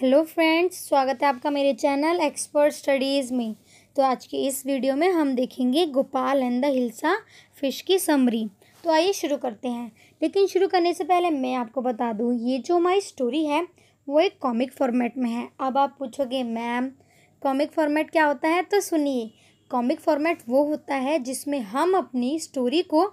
hello friends स्वागत है आपका मेरे चैनल एक्सपर्ट स्टडीज़ में तो आज के इस वीडियो में हम देखेंगे Gopal and the hilsa fish की समरी तो आइए शुरू करते हैं लेकिन शुरू करने से पहले मैं आपको बता दूँ ये जो हमारी स्टोरी है वो एक कॉमिक फॉर्मेट में है अब आप पूछोगे मैम कॉमिक फॉर्मेट क्या होता है तो सुनिए कॉमिक फॉर्मेट वो होता है जिसमें हम अपनी स्टोरी को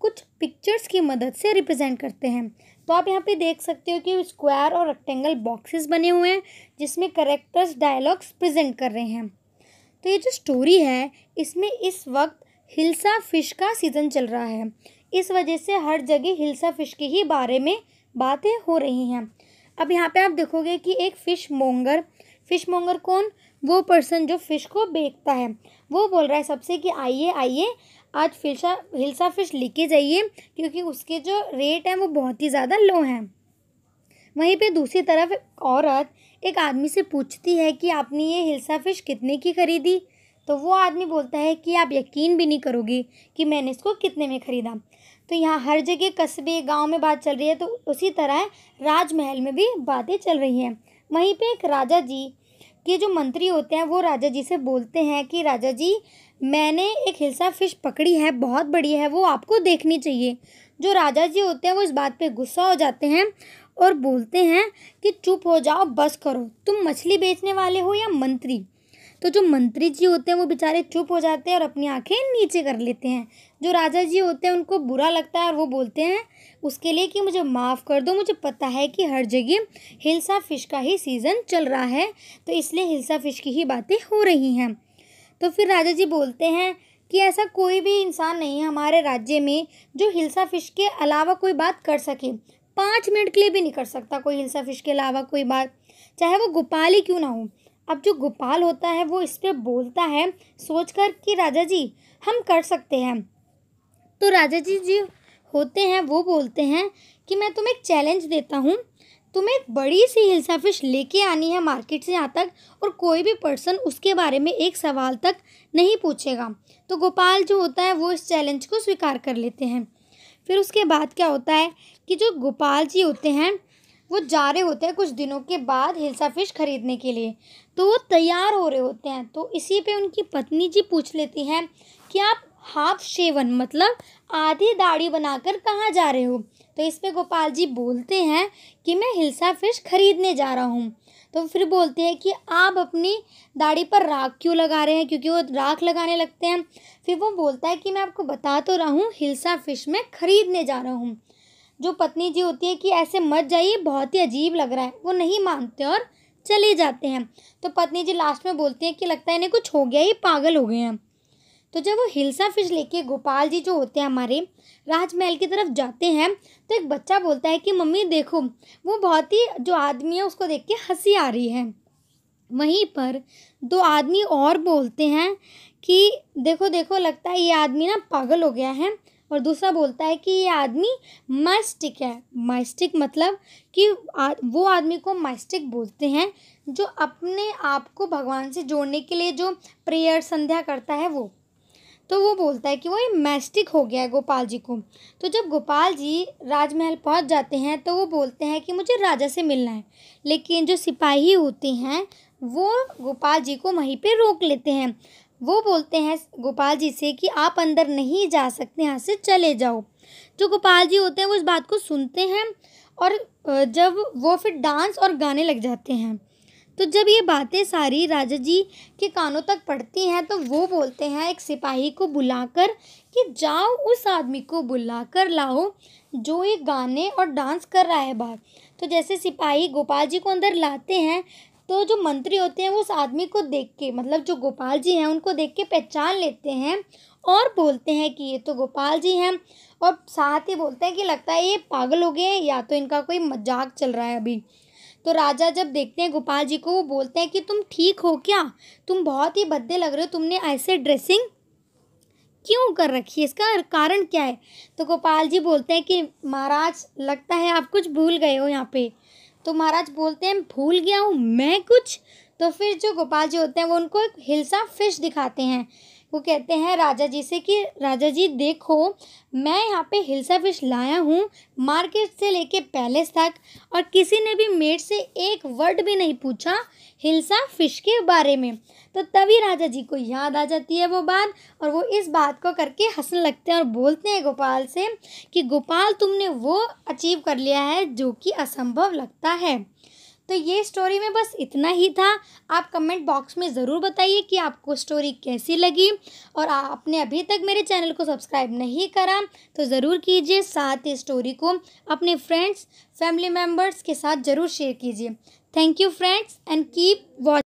कुछ पिक्चर्स की मदद से रिप्रेजेंट करते हैं तो आप यहाँ पे देख सकते हो कि स्क्वायर और रेक्टेंगल बॉक्सेस बने हुए हैं जिसमें करेक्टर्स डायलॉग्स प्रेजेंट कर रहे हैं तो ये जो स्टोरी है इसमें इस वक्त हिल्सा फिश का सीज़न चल रहा है इस वजह से हर जगह हिल्सा फिश के ही बारे में बातें हो रही हैं अब यहाँ पे आप देखोगे कि एक फ़िश मोंगर फ़िश मोंगर कौन वो पर्सन जो फ़िश को बेचता है वो बोल रहा है सबसे कि आइए आइए आज फिशा हिलसा फ़िश लेके जाइए क्योंकि उसके जो रेट हैं वो बहुत ही ज़्यादा लो हैं वहीं पे दूसरी तरफ एक औरत एक आदमी से पूछती है कि आपने ये हिलसा फ़िश कितने की ख़रीदी तो वो आदमी बोलता है कि आप यकीन भी नहीं करोगी कि मैंने इसको कितने में ख़रीदा तो यहाँ हर जगह कस्बे गांव में बात चल रही है तो उसी तरह राजमहल में भी बातें चल रही हैं वहीं पे एक राजा जी कि जो मंत्री होते हैं वो राजा जी से बोलते हैं कि राजा जी मैंने एक हिलसा फिश पकड़ी है बहुत बढ़िया है वो आपको देखनी चाहिए जो राजा जी होते हैं वो इस बात पे गुस्सा हो जाते हैं और बोलते हैं कि चुप हो जाओ बस करो तुम मछली बेचने वाले हो या मंत्री तो जो मंत्री जी होते हैं वो बेचारे चुप हो जाते हैं और अपनी आंखें नीचे कर लेते हैं जो राजा जी होते हैं उनको बुरा लगता है और वो बोलते हैं उसके लिए कि मुझे माफ़ कर दो मुझे पता है कि हर जगह हिलसा फिश का ही सीज़न चल रहा है तो इसलिए हिल्सा फिश की ही बातें हो रही हैं तो फिर राजा जी बोलते हैं कि ऐसा कोई भी इंसान नहीं है हमारे राज्य में जो हिलसा फिश के अलावा कोई बात कर सके पाँच मिनट के लिए भी नहीं कर सकता कोई हिलसा फिश के अलावा कोई बात चाहे वो गोपाल ही क्यों ना हो अब जो गोपाल होता है वो इस पर बोलता है सोचकर कि राजा जी हम कर सकते हैं तो राजा जी जी होते हैं वो बोलते हैं कि मैं तुम्हें एक चैलेंज देता हूँ तुम्हें एक बड़ी सी हिलसा फिश लेके आनी है मार्केट से यहाँ तक और कोई भी पर्सन उसके बारे में एक सवाल तक नहीं पूछेगा तो गोपाल जो होता है वो इस चैलेंज को स्वीकार कर लेते हैं फिर उसके बाद क्या होता है कि जो गोपाल जी होते हैं वो जा रहे होते हैं कुछ दिनों के बाद हिल्सा फिश खरीदने के लिए तो वो तैयार हो रहे होते हैं तो इसी पे उनकी पत्नी जी पूछ लेती हैं कि आप हाफ शेवन मतलब आधी दाढ़ी बनाकर कहाँ जा रहे हो तो इस पे गोपाल जी बोलते हैं कि मैं हिल्सा फिश खरीदने जा रहा हूँ तो फिर बोलते हैं कि आप अपनी दाढ़ी पर राख क्यों लगा रहे हैं क्योंकि वो राख लगाने लगते हैं फिर वो बोलता है कि मैं आपको बता तो रहा हूँ हिल्सा फिश में खरीदने जा रहा हूँ जो पत्नी जी होती है कि ऐसे मत जाइए बहुत ही अजीब लग रहा है वो नहीं मानते और चले जाते हैं तो पत्नी जी लास्ट में बोलते हैं कि लगता है इन्हें कुछ हो गया ये पागल हो गए हैं तो जब वो हिलसा फिश लेके गोपाल जी जो होते हैं हमारे राजमहल की तरफ जाते हैं तो एक बच्चा बोलता है कि मम्मी देखो वो बहुत ही जो आदमी है उसको देख के हंसी आ रही है वहीं पर दो आदमी और बोलते हैं कि देखो देखो लगता है ये आदमी ना पागल हो गया है और दूसरा बोलता है कि ये आदमी माइस्टिक है माइस्टिक मतलब कि वो आदमी को माइस्टिक बोलते हैं जो अपने आप को भगवान से जोड़ने के लिए जो प्रेयर संध्या करता है वो तो वो बोलता है कि वो ये मैस्टिक हो गया है गोपाल जी को तो जब गोपाल जी राजमहल पहुंच जाते हैं तो वो बोलते हैं कि मुझे राजा से मिलना है लेकिन जो सिपाही होते हैं वो गोपाल जी को वहीं पे रोक लेते हैं वो बोलते हैं गोपाल जी से कि आप अंदर नहीं जा सकते यहाँ से चले जाओ जो गोपाल जी होते हैं वो इस बात को सुनते हैं और जब वो फिर डांस और गाने लग जाते हैं तो जब ये बातें सारी राजा जी के कानों तक पड़ती हैं तो वो बोलते हैं एक सिपाही को बुलाकर कि जाओ उस आदमी को बुलाकर लाओ जो ये गाने और डांस कर रहा है बाहर तो जैसे सिपाही गोपाल जी को अंदर लाते हैं तो जो मंत्री होते हैं वो उस आदमी को देख के मतलब जो गोपाल जी हैं उनको देख के पहचान लेते हैं और बोलते हैं कि ये तो गोपाल जी हैं और साथ ही बोलते हैं कि लगता है ये पागल हो गए या तो इनका कोई मजाक चल रहा है अभी तो राजा जब देखते हैं गोपाल जी को वो बोलते हैं कि तुम ठीक हो क्या तुम बहुत ही भद्दे लग रहे हो तुमने ऐसे ड्रेसिंग क्यों कर रखी है इसका कारण क्या है तो गोपाल जी बोलते हैं कि महाराज लगता है आप कुछ भूल गए हो यहाँ पे तो महाराज बोलते हैं भूल गया हूँ मैं कुछ तो फिर जो गोपाल जी होते हैं वो उनको एक हिलसा फिश दिखाते हैं वो कहते हैं राजा जी से कि राजा जी देखो मैं यहाँ पे हिलसा फिश लाया हूँ मार्केट से लेके पैलेस तक और किसी ने भी मेड से एक वर्ड भी नहीं पूछा हिलसा फिश के बारे में तो तभी राजा जी को याद आ जाती है वो बात और वो इस बात को करके हंसने लगते हैं और बोलते हैं गोपाल से कि गोपाल तुमने वो अचीव कर लिया है जो कि असंभव लगता है तो ये स्टोरी में बस इतना ही था आप कमेंट बॉक्स में ज़रूर बताइए कि आपको स्टोरी कैसी लगी और आपने अभी तक मेरे चैनल को सब्सक्राइब नहीं करा तो ज़रूर कीजिए साथ ही स्टोरी को अपने फ्रेंड्स फैमिली मेम्बर्स के साथ ज़रूर शेयर कीजिए thank you friends and keep watch